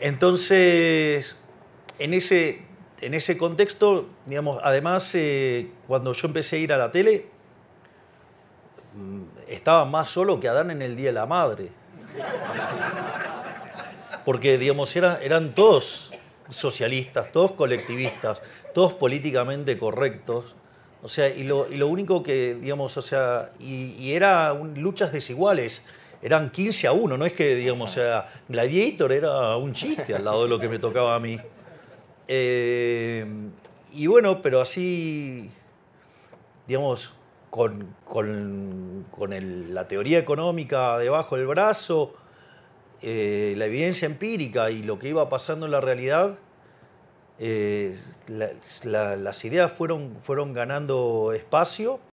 Entonces, en ese, contexto, además, eh, cuando yo empecé a ir a la tele, mm, estaba más solo que Adán en el Día de la Madre. Porque, digamos, eran todos socialistas, todos colectivistas, todos políticamente correctos. sea, y lo, único que, digamos, sea, y eran luchas desiguales eran 15 a 1, no es que, digamos, sea, Gladiator era un chiste al lado de lo que me tocaba a mí. Eh, y bueno, pero así, digamos, con, la teoría económica debajo del brazo, eh, la evidencia empírica y lo que iba pasando en la realidad, eh, las ideas fueron, fueron ganando espacio